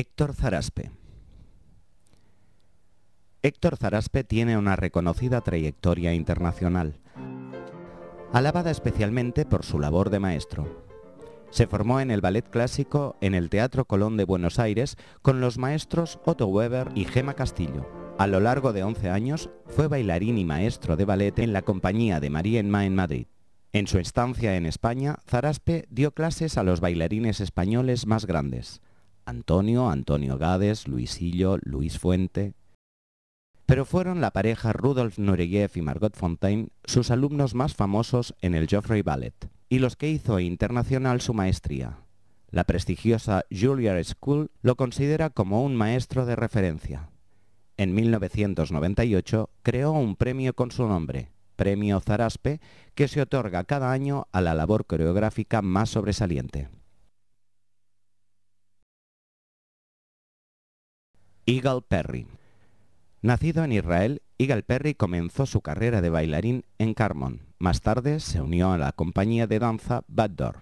Héctor Zaraspe. Héctor Zaraspe tiene una reconocida trayectoria internacional, alabada especialmente por su labor de maestro. Se formó en el ballet clásico en el Teatro Colón de Buenos Aires con los maestros Otto Weber y Gema Castillo. A lo largo de 11 años fue bailarín y maestro de ballet en la compañía de María Enma en Madrid. En su estancia en España, Zaraspe dio clases a los bailarines españoles más grandes. Antonio, Antonio Gades, Luisillo, Luis Fuente. Pero fueron la pareja Rudolf Nureyev y Margot Fontaine sus alumnos más famosos en el Geoffrey Ballet y los que hizo internacional su maestría. La prestigiosa Juilliard School lo considera como un maestro de referencia. En 1998 creó un premio con su nombre, Premio Zaraspe, que se otorga cada año a la labor coreográfica más sobresaliente. Eagle Perry. Nacido en Israel, Eagle Perry comenzó su carrera de bailarín en Carmon. Más tarde se unió a la compañía de danza Bad Door.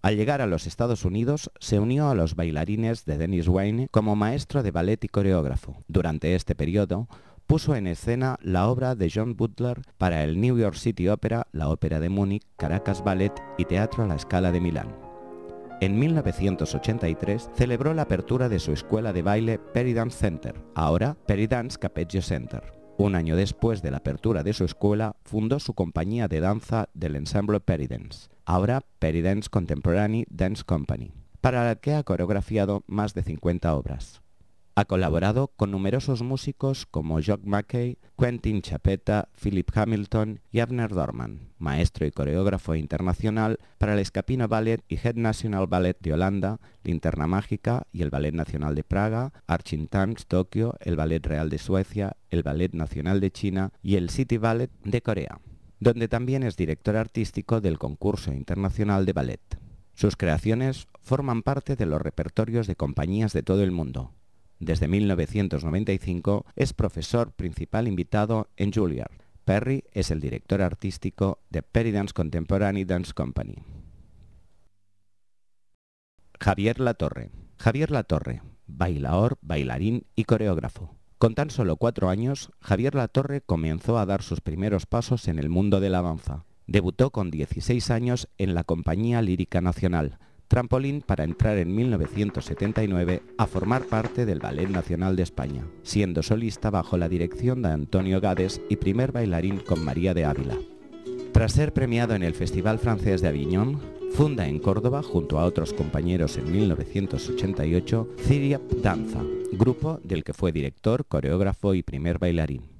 Al llegar a los Estados Unidos, se unió a los bailarines de Dennis Wayne como maestro de ballet y coreógrafo. Durante este periodo, puso en escena la obra de John Butler para el New York City Opera, la Ópera de Múnich, Caracas Ballet y Teatro a la Escala de Milán. En 1983 celebró la apertura de su escuela de baile Peridance Center, ahora Peridance Capeggio Center. Un año después de la apertura de su escuela, fundó su compañía de danza del ensemble Peridance, ahora Peridance Contemporary Dance Company, para la que ha coreografiado más de 50 obras. Ha colaborado con numerosos músicos como Jock Mackey, Quentin Chapeta, Philip Hamilton y Abner Dorman, maestro y coreógrafo internacional para el Escapino Ballet y Head National Ballet de Holanda, Linterna Mágica y el Ballet Nacional de Praga, Tanks Tokio, el Ballet Real de Suecia, el Ballet Nacional de China y el City Ballet de Corea, donde también es director artístico del concurso internacional de ballet. Sus creaciones forman parte de los repertorios de compañías de todo el mundo, desde 1995 es profesor principal invitado en Juilliard. Perry es el director artístico de Perry Dance Contemporary Dance Company. Javier Latorre. Javier Latorre, bailaor, bailarín y coreógrafo. Con tan solo cuatro años, Javier Latorre comenzó a dar sus primeros pasos en el mundo de la danza. Debutó con 16 años en la Compañía Lírica Nacional, trampolín para entrar en 1979 a formar parte del Ballet Nacional de España, siendo solista bajo la dirección de Antonio Gades y primer bailarín con María de Ávila. Tras ser premiado en el Festival Francés de Aviñón, funda en Córdoba, junto a otros compañeros en 1988, Ciriap Danza, grupo del que fue director, coreógrafo y primer bailarín.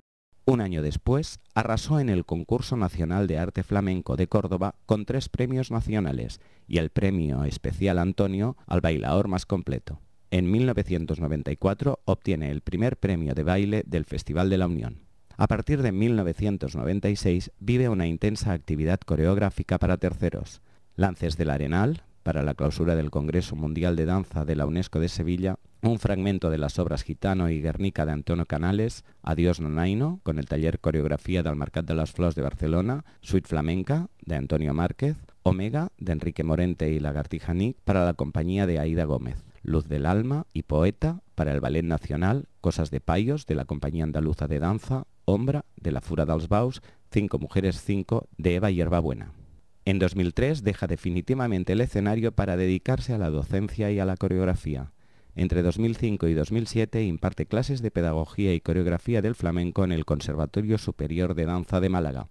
Un año después, arrasó en el Concurso Nacional de Arte Flamenco de Córdoba con tres premios nacionales y el Premio Especial Antonio al bailador más completo. En 1994 obtiene el primer premio de baile del Festival de la Unión. A partir de 1996 vive una intensa actividad coreográfica para terceros. Lances del Arenal, para la clausura del Congreso Mundial de Danza de la UNESCO de Sevilla, un fragmento de las obras Gitano y Guernica de Antonio Canales, Adiós Nonaino, con el taller Coreografía del Mercat de las Flores de Barcelona, Suite Flamenca, de Antonio Márquez, Omega, de Enrique Morente y Lagartija para la compañía de Aida Gómez, Luz del Alma y Poeta, para el Ballet Nacional, Cosas de Payos, de la Compañía Andaluza de Danza, Ombra, de la Fura dels Cinco Mujeres Cinco, de Eva Hierbabuena. En 2003 deja definitivamente el escenario para dedicarse a la docencia y a la coreografía. Entre 2005 y 2007 imparte clases de pedagogía y coreografía del flamenco en el Conservatorio Superior de Danza de Málaga.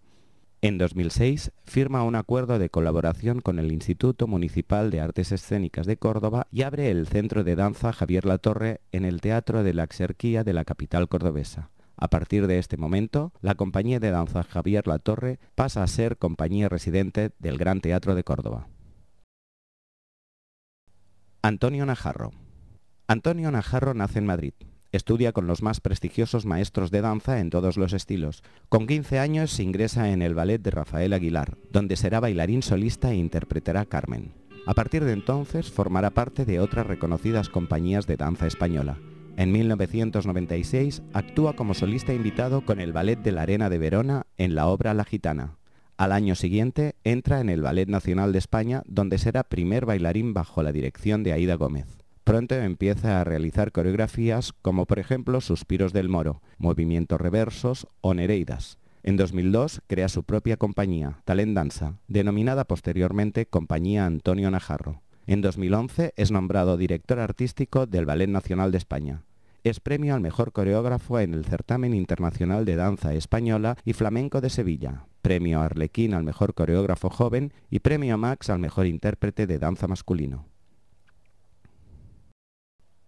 En 2006 firma un acuerdo de colaboración con el Instituto Municipal de Artes Escénicas de Córdoba y abre el Centro de Danza Javier Latorre en el Teatro de la Exerquía de la capital cordobesa. A partir de este momento, la Compañía de Danza Javier Latorre pasa a ser compañía residente del Gran Teatro de Córdoba. Antonio Najarro Antonio Najarro nace en Madrid. Estudia con los más prestigiosos maestros de danza en todos los estilos. Con 15 años se ingresa en el ballet de Rafael Aguilar, donde será bailarín solista e interpretará Carmen. A partir de entonces formará parte de otras reconocidas compañías de danza española. En 1996 actúa como solista invitado con el Ballet de la Arena de Verona en la obra La Gitana. Al año siguiente entra en el Ballet Nacional de España, donde será primer bailarín bajo la dirección de Aida Gómez pronto empieza a realizar coreografías como por ejemplo Suspiros del Moro, Movimientos Reversos o Nereidas. En 2002 crea su propia compañía, Talent Danza, denominada posteriormente Compañía Antonio Najarro. En 2011 es nombrado director artístico del Ballet Nacional de España. Es premio al mejor coreógrafo en el Certamen Internacional de Danza Española y Flamenco de Sevilla, premio Arlequín al mejor coreógrafo joven y premio Max al mejor intérprete de danza masculino.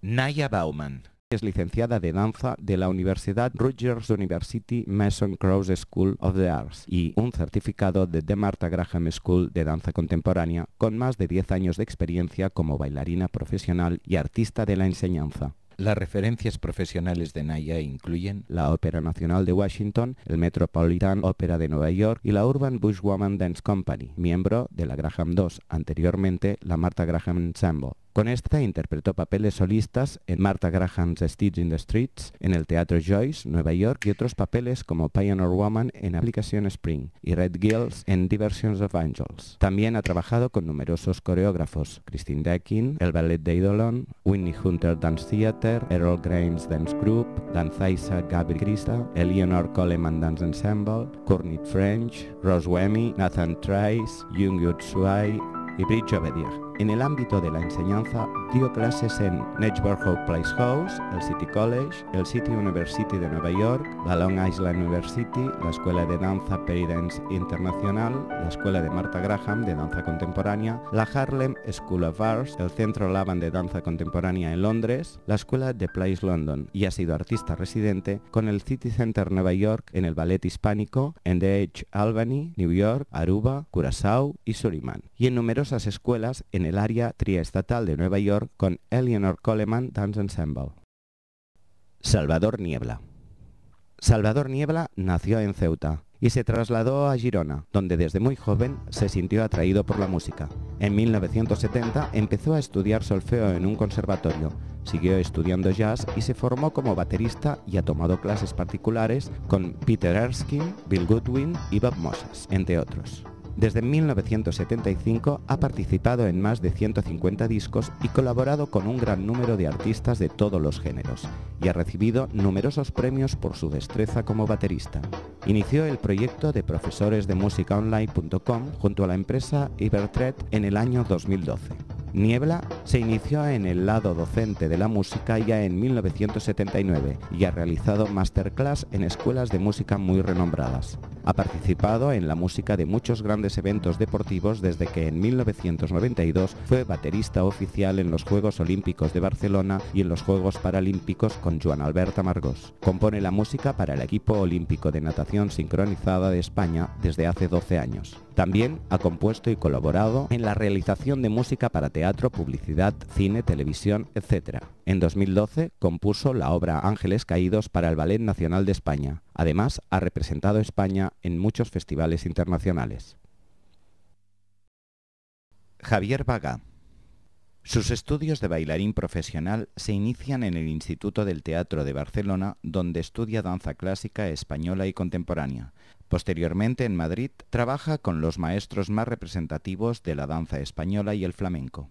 Naya Bauman. Es licenciada de danza de la Universidad Rutgers University Mason Cross School of the Arts y un certificado de The Martha Graham School de danza contemporánea con más de 10 años de experiencia como bailarina profesional y artista de la enseñanza. Las referencias profesionales de Naya incluyen la Ópera Nacional de Washington, el Metropolitan Opera de Nueva York y la Urban Bushwoman Dance Company, miembro de la Graham II, anteriormente la Martha Graham Ensemble. Con esta interpretó papeles solistas en Martha Graham's Stitch in the Streets, en el Teatro Joyce, Nueva York, y otros papeles como Pioneer Woman en Application Spring y Red Gills en Diversions of Angels. También ha trabajado con numerosos coreógrafos, Christine Deakin, el Ballet de Idolon, Winnie Hunter Dance Theater, Errol Grimes Dance Group, Danzaisa Gabriel Grisa, Eleanor Coleman Dance Ensemble, Courtney French, Rose Wemmy, Nathan Trice, Jung Yu y Bridge Obedier. En el ámbito de la enseñanza, dio clases en Neighborhood Place House, el City College, el City University de Nueva York, la Long Island University, la Escuela de Danza Peridance Internacional, la Escuela de Martha Graham de Danza Contemporánea, la Harlem School of Arts, el Centro Laban de Danza Contemporánea en Londres, la Escuela de Place London y ha sido artista residente con el City Center Nueva York en el Ballet Hispánico, en The Edge Albany, New York, Aruba, Curaçao y Suriman. y en numerosas escuelas en el área triestatal de Nueva York con Eleanor Coleman Dance Ensemble. Salvador Niebla. Salvador Niebla nació en Ceuta y se trasladó a Girona, donde desde muy joven se sintió atraído por la música. En 1970 empezó a estudiar solfeo en un conservatorio, siguió estudiando jazz y se formó como baterista y ha tomado clases particulares con Peter Erskine, Bill Goodwin y Bob Moses, entre otros. Desde 1975 ha participado en más de 150 discos y colaborado con un gran número de artistas de todos los géneros, y ha recibido numerosos premios por su destreza como baterista. Inició el proyecto de profesores de musicaonline.com junto a la empresa Ibertret en el año 2012. Niebla se inició en el lado docente de la música ya en 1979 y ha realizado masterclass en escuelas de música muy renombradas. Ha participado en la música de muchos grandes eventos deportivos desde que en 1992 fue baterista oficial en los Juegos Olímpicos de Barcelona y en los Juegos Paralímpicos con Joan Alberta Margós. Compone la música para el equipo olímpico de natación sincronizada de España desde hace 12 años. También ha compuesto y colaborado en la realización de música para teatro, publicidad, cine, televisión, etc. En 2012 compuso la obra Ángeles Caídos para el Ballet Nacional de España. Además, ha representado a España en muchos festivales internacionales. Javier Vaga. Sus estudios de bailarín profesional se inician en el Instituto del Teatro de Barcelona, donde estudia danza clásica, española y contemporánea. Posteriormente, en Madrid, trabaja con los maestros más representativos de la danza española y el flamenco.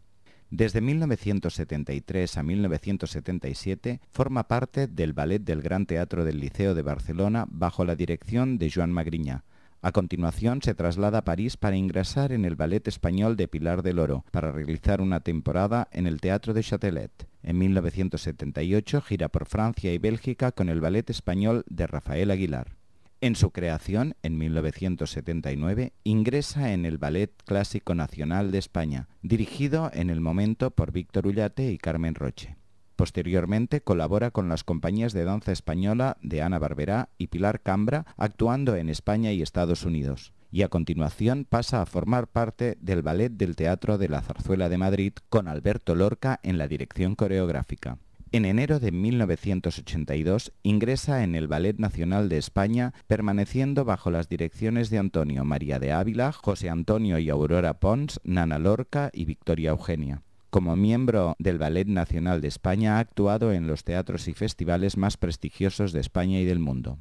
Desde 1973 a 1977 forma parte del Ballet del Gran Teatro del Liceo de Barcelona bajo la dirección de Joan Magriña. A continuación se traslada a París para ingresar en el Ballet Español de Pilar del Oro, para realizar una temporada en el Teatro de Châtelet. En 1978 gira por Francia y Bélgica con el Ballet Español de Rafael Aguilar. En su creación, en 1979, ingresa en el Ballet Clásico Nacional de España, dirigido en el momento por Víctor Ullate y Carmen Roche. Posteriormente colabora con las compañías de danza española de Ana Barberá y Pilar Cambra, actuando en España y Estados Unidos. Y a continuación pasa a formar parte del Ballet del Teatro de la Zarzuela de Madrid con Alberto Lorca en la dirección coreográfica. En enero de 1982 ingresa en el Ballet Nacional de España, permaneciendo bajo las direcciones de Antonio María de Ávila, José Antonio y Aurora Pons, Nana Lorca y Victoria Eugenia. Como miembro del Ballet Nacional de España ha actuado en los teatros y festivales más prestigiosos de España y del mundo.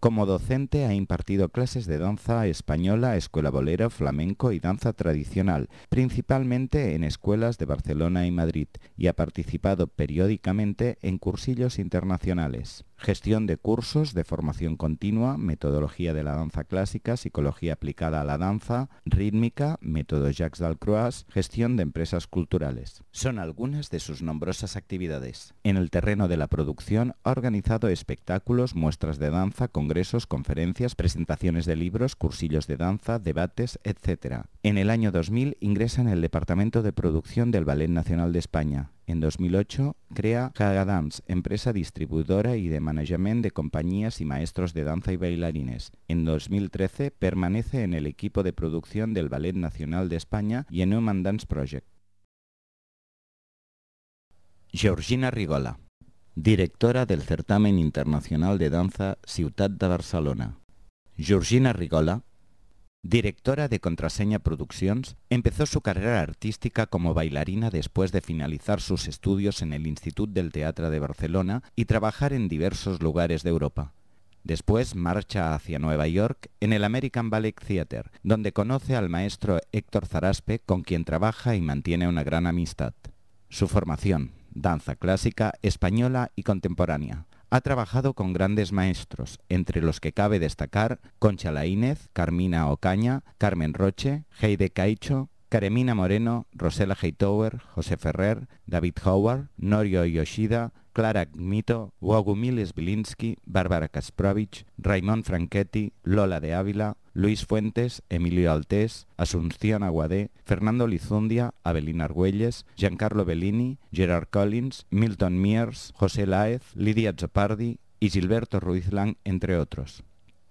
Como docente ha impartido clases de danza española, escuela bolero, flamenco y danza tradicional, principalmente en escuelas de Barcelona y Madrid, y ha participado periódicamente en cursillos internacionales gestión de cursos de formación continua, metodología de la danza clásica, psicología aplicada a la danza, rítmica, método Jacques Dalcroix, gestión de empresas culturales. Son algunas de sus nombrosas actividades. En el terreno de la producción ha organizado espectáculos, muestras de danza, congresos, conferencias, presentaciones de libros, cursillos de danza, debates, etc. En el año 2000 ingresa en el Departamento de Producción del Ballet Nacional de España En 2008 crea Haga Dance, empresa distribuidora y de management de compañías y maestros de danza y bailarines. En 2013 permanece en el equipo de producción del Ballet Nacional de España y en Human Dance Project. Georgina Rigola, directora del Certamen Internacional de Danza Ciutat de Barcelona. Georgina Rigola Directora de Contraseña Productions, empezó su carrera artística como bailarina después de finalizar sus estudios en el Instituto del Teatro de Barcelona y trabajar en diversos lugares de Europa. Después marcha hacia Nueva York en el American Ballet Theatre, donde conoce al maestro Héctor Zaraspe, con quien trabaja y mantiene una gran amistad. Su formación, danza clásica, española y contemporánea, ha trabajado con grandes maestros, entre los que cabe destacar Concha Laínez, Carmina Ocaña, Carmen Roche, Heide Caicho, Caremina Moreno, Rosela Heitower, José Ferrer, David Howard, Norio Yoshida, Clara Gmito, Miles Bilinski, Bárbara Kasprovich, Raymond Franchetti, Lola de Ávila, Luis Fuentes, Emilio Altés, Asunción Aguadé, Fernando Lizundia, Abelín Argüelles, Giancarlo Bellini, Gerard Collins, Milton Miers, José Laez, Lidia Zopardi y Gilberto Ruizlán, entre otros.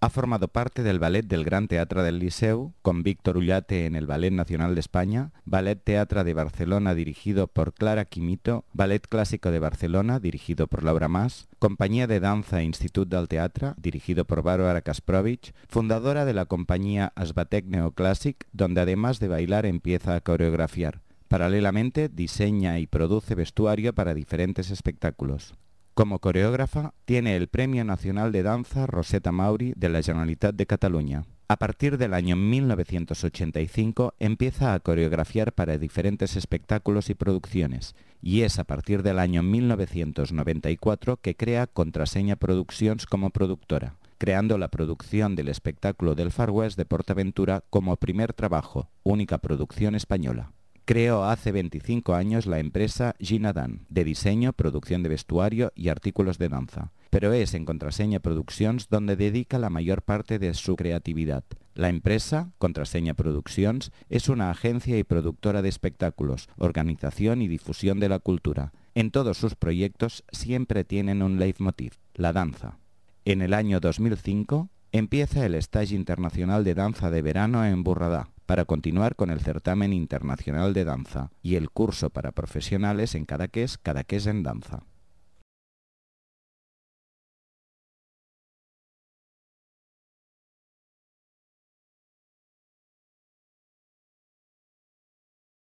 Ha formado parte del ballet del Gran Teatro del Liceu, con Víctor Ullate en el Ballet Nacional de España, Ballet Teatra de Barcelona dirigido por Clara Quimito, Ballet Clásico de Barcelona dirigido por Laura Mas, Compañía de Danza e Institut del Teatro dirigido por Bárbara Kasprovich, fundadora de la compañía Asbatec Neoclásic, donde además de bailar empieza a coreografiar. Paralelamente, diseña y produce vestuario para diferentes espectáculos. Como coreógrafa, tiene el Premio Nacional de Danza Rosetta Mauri de la Generalitat de Cataluña. A partir del año 1985 empieza a coreografiar para diferentes espectáculos y producciones, y es a partir del año 1994 que crea Contraseña Productions como productora, creando la producción del espectáculo del Far West de Portaventura como primer trabajo, única producción española creó hace 25 años la empresa Ginadan de diseño, producción de vestuario y artículos de danza. Pero es en Contraseña Productions donde dedica la mayor parte de su creatividad. La empresa, Contraseña Productions, es una agencia y productora de espectáculos, organización y difusión de la cultura. En todos sus proyectos siempre tienen un leitmotiv, la danza. En el año 2005 empieza el Stage Internacional de Danza de Verano en Burradá, para continuar con el certamen internacional de danza y el curso para profesionales en Cadaqués, Cadaqués en Danza.